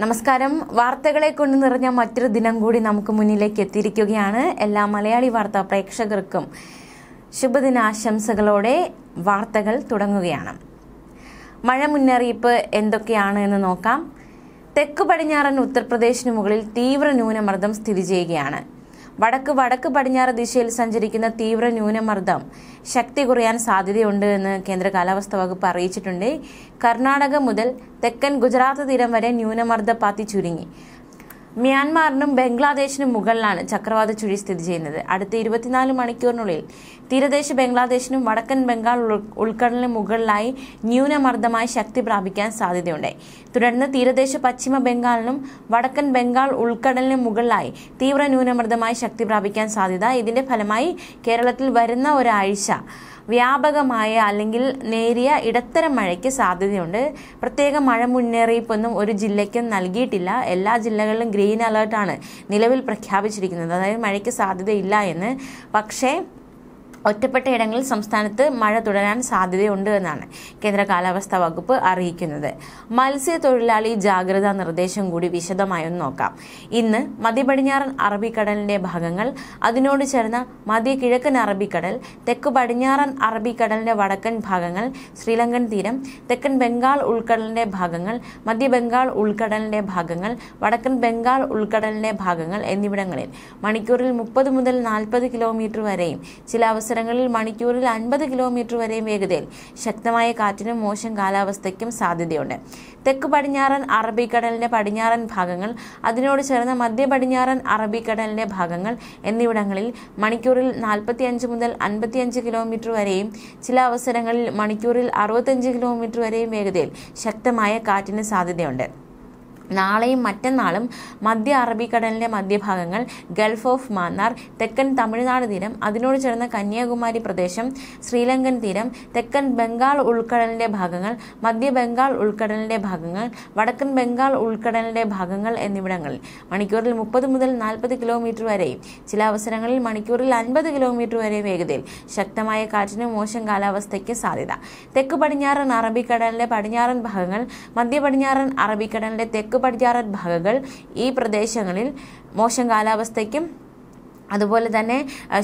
നമസ്കാരം വാർത്തകളെ കൊണ്ട് നിറഞ്ഞ മറ്റൊരു ദിനം കൂടി നമുക്ക് മുന്നിലേക്ക് എത്തിയിരിക്കുകയാണ് എല്ലാ മലയാളി വാർത്താ പ്രേക്ഷകർക്കും ശുഭദിനാശംസകളോടെ വാർത്തകൾ തുടങ്ങുകയാണ് മഴ മുന്നറിയിപ്പ് എന്തൊക്കെയാണ് എന്ന് നോക്കാം തെക്ക് പടിഞ്ഞാറൻ ഉത്തർപ്രദേശിന് മുകളിൽ തീവ്ര ന്യൂനമർദ്ദം സ്ഥിതി ചെയ്യുകയാണ് വടക്ക് വടക്ക് പടിഞ്ഞാറ് ദിശയിൽ സഞ്ചരിക്കുന്ന തീവ്ര ന്യൂനമർദ്ദം ശക്തി കുറയാൻ സാധ്യതയുണ്ട് എന്ന് കേന്ദ്ര കാലാവസ്ഥാ വകുപ്പ് അറിയിച്ചിട്ടുണ്ട് കർണാടക മുതൽ തെക്കൻ ഗുജറാത്ത് തീരം വരെ ന്യൂനമർദ്ദ പാത്തി ചുരുങ്ങി മ്യാൻമാറിനും ബംഗ്ലാദേശിനും മുകളിലാണ് ചക്രവാത ചുഴി സ്ഥിതി ചെയ്യുന്നത് അടുത്ത ഇരുപത്തിനാല് മണിക്കൂറിനുള്ളിൽ തീരദേശ ബംഗ്ലാദേശിനും വടക്കൻ ബംഗാൾ ഉൾക്കടലിന് മുകളിലായി ന്യൂനമർദ്ദമായി ശക്തി പ്രാപിക്കാൻ സാധ്യതയുണ്ട് തുടർന്ന് തീരദേശ പശ്ചിമ ബംഗാളിനും വടക്കൻ ബംഗാൾ ഉൾക്കടലിന് മുകളിലായി തീവ്ര ന്യൂനമർദ്ദമായി ശക്തി പ്രാപിക്കാൻ സാധ്യത ഇതിന്റെ ഫലമായി കേരളത്തിൽ വരുന്ന ഒരാഴ്ച വ്യാപകമായ അല്ലെങ്കിൽ നേരിയ ഇടത്തരം മഴയ്ക്ക് സാധ്യതയുണ്ട് പ്രത്യേക മഴ മുന്നറിയിപ്പൊന്നും ഒരു ജില്ലയ്ക്കും നൽകിയിട്ടില്ല എല്ലാ ജില്ലകളിലും ഗ്രീൻ അലേർട്ടാണ് നിലവിൽ പ്രഖ്യാപിച്ചിരിക്കുന്നത് അതായത് മഴയ്ക്ക് സാധ്യതയില്ല എന്ന് പക്ഷേ ഒറ്റപ്പെട്ട ഇടങ്ങളിൽ സംസ്ഥാനത്ത് മഴ തുടരാൻ സാധ്യതയുണ്ട് എന്നാണ് കേന്ദ്ര കാലാവസ്ഥാ വകുപ്പ് അറിയിക്കുന്നത് മത്സ്യത്തൊഴിലാളി ജാഗ്രതാ നിർദ്ദേശം കൂടി വിശദമായി നോക്കാം ഇന്ന് മതിപടിഞ്ഞാറൻ അറബിക്കടലിന്റെ ഭാഗങ്ങൾ അതിനോട് ചേർന്ന മതി കിഴക്കൻ അറബിക്കടൽ തെക്ക് പടിഞ്ഞാറൻ അറബിക്കടലിന്റെ വടക്കൻ ഭാഗങ്ങൾ ശ്രീലങ്കൻ തീരം തെക്കൻ ബംഗാൾ ഉൾക്കടലിന്റെ ഭാഗങ്ങൾ മധ്യ ബംഗാൾ ഉൾക്കടലിന്റെ ഭാഗങ്ങൾ വടക്കൻ ബംഗാൾ ഉൾക്കടലിന്റെ ഭാഗങ്ങൾ എന്നിവിടങ്ങളിൽ മണിക്കൂറിൽ മുപ്പത് മുതൽ നാൽപ്പത് കിലോമീറ്റർ വരെയും ചില അവസരം അവസരങ്ങളിൽ മണിക്കൂറിൽ അൻപത് കിലോമീറ്റർ വരെ വേഗതയിൽ ശക്തമായ കാറ്റിനും മോശം കാലാവസ്ഥയ്ക്കും സാധ്യതയുണ്ട് തെക്ക് പടിഞ്ഞാറൻ അറബിക്കടലിന്റെ പടിഞ്ഞാറൻ ഭാഗങ്ങൾ അതിനോട് ചേർന്ന മധ്യ പടിഞ്ഞാറൻ അറബിക്കടലിന്റെ ഭാഗങ്ങൾ എന്നിവിടങ്ങളിൽ മണിക്കൂറിൽ നാൽപ്പത്തിയഞ്ച് മുതൽ അൻപത്തിയഞ്ച് കിലോമീറ്റർ വരെയും ചില അവസരങ്ങളിൽ മണിക്കൂറിൽ അറുപത്തഞ്ച് കിലോമീറ്റർ വരെയും വേഗതയിൽ ശക്തമായ കാറ്റിന് സാധ്യതയുണ്ട് നാളെയും മറ്റന്നാളും മധ്യ അറബിക്കടലിന്റെ മധ്യഭാഗങ്ങൾ ഗൾഫ് ഓഫ് മാന്നാർ തെക്കൻ തമിഴ്നാട് തീരം അതിനോട് ചേർന്ന കന്യാകുമാരി പ്രദേശം ശ്രീലങ്കൻ തീരം തെക്കൻ ബംഗാൾ ഉൾക്കടലിന്റെ ഭാഗങ്ങൾ മധ്യ ബംഗാൾ ഉൾക്കടലിന്റെ ഭാഗങ്ങൾ വടക്കൻ ബംഗാൾ ഉൾക്കടലിന്റെ ഭാഗങ്ങൾ എന്നിവിടങ്ങളിൽ മണിക്കൂറിൽ മുപ്പത് മുതൽ നാൽപ്പത് കിലോമീറ്റർ വരെയും ചില അവസരങ്ങളിൽ മണിക്കൂറിൽ അൻപത് കിലോമീറ്റർ വരെ വേഗതയിൽ ശക്തമായ കാറ്റിനും മോശം കാലാവസ്ഥയ്ക്ക് സാധ്യത തെക്ക് പടിഞ്ഞാറൻ അറബിക്കടലിന്റെ പടിഞ്ഞാറൻ ഭാഗങ്ങൾ മധ്യ പടിഞ്ഞാറൻ അറബിക്കടലിന്റെ തെക്ക് തെക്ക് പടിഞ്ഞാറൻ ഭാഗങ്ങൾ ഈ പ്രദേശങ്ങളിൽ മോശം കാലാവസ്ഥയ്ക്കും അതുപോലെ തന്നെ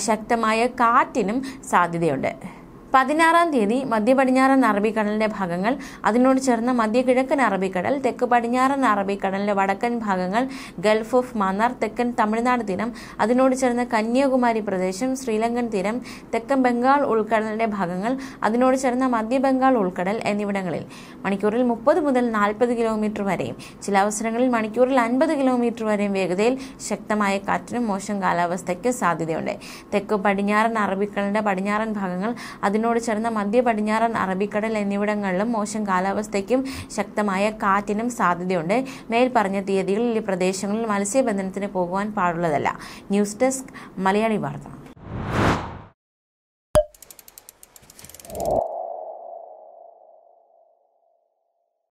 ശക്തമായ കാറ്റിനും സാധ്യതയുണ്ട് പതിനാറാം തീയതി മധ്യ പടിഞ്ഞാറൻ അറബിക്കടലിന്റെ ഭാഗങ്ങൾ അതിനോട് ചേർന്ന മധ്യ കിഴക്കൻ അറബിക്കടൽ തെക്ക് പടിഞ്ഞാറൻ അറബിക്കടലിന്റെ വടക്കൻ ഭാഗങ്ങൾ ഗൾഫ് ഓഫ് മാന്നാർ തെക്കൻ തമിഴ്നാട് തീരം അതിനോട് ചേർന്ന കന്യാകുമാരി പ്രദേശം ശ്രീലങ്കൻ തീരം തെക്കൻ ബംഗാൾ ഉൾക്കടലിന്റെ ഭാഗങ്ങൾ അതിനോട് ചേർന്ന മധ്യ ബംഗാൾ ഉൾക്കടൽ എന്നിവിടങ്ങളിൽ മണിക്കൂറിൽ മുപ്പത് മുതൽ നാൽപ്പത് കിലോമീറ്റർ വരെയും ചില അവസരങ്ങളിൽ മണിക്കൂറിൽ അൻപത് കിലോമീറ്റർ വരെയും വേഗതയിൽ ശക്തമായ കാറ്റിനും മോശം കാലാവസ്ഥയ്ക്ക് സാധ്യതയുണ്ട് തെക്ക് പടിഞ്ഞാറൻ അറബിക്കടലിന്റെ പടിഞ്ഞാറൻ ഭാഗങ്ങൾ അതിന് അതിനോട് ചേർന്ന മധ്യ പടിഞ്ഞാറൻ അറബിക്കടൽ എന്നിവിടങ്ങളിലും മോശം കാലാവസ്ഥയ്ക്കും ശക്തമായ കാറ്റിനും സാധ്യതയുണ്ട് മേൽപ്പറഞ്ഞ തീയതികളിൽ ഈ പ്രദേശങ്ങളിൽ മത്സ്യബന്ധനത്തിന് പോകുവാൻ പാടുള്ളതല്ല ന്യൂസ് ഡെസ്ക് മലയാളി വാർത്ത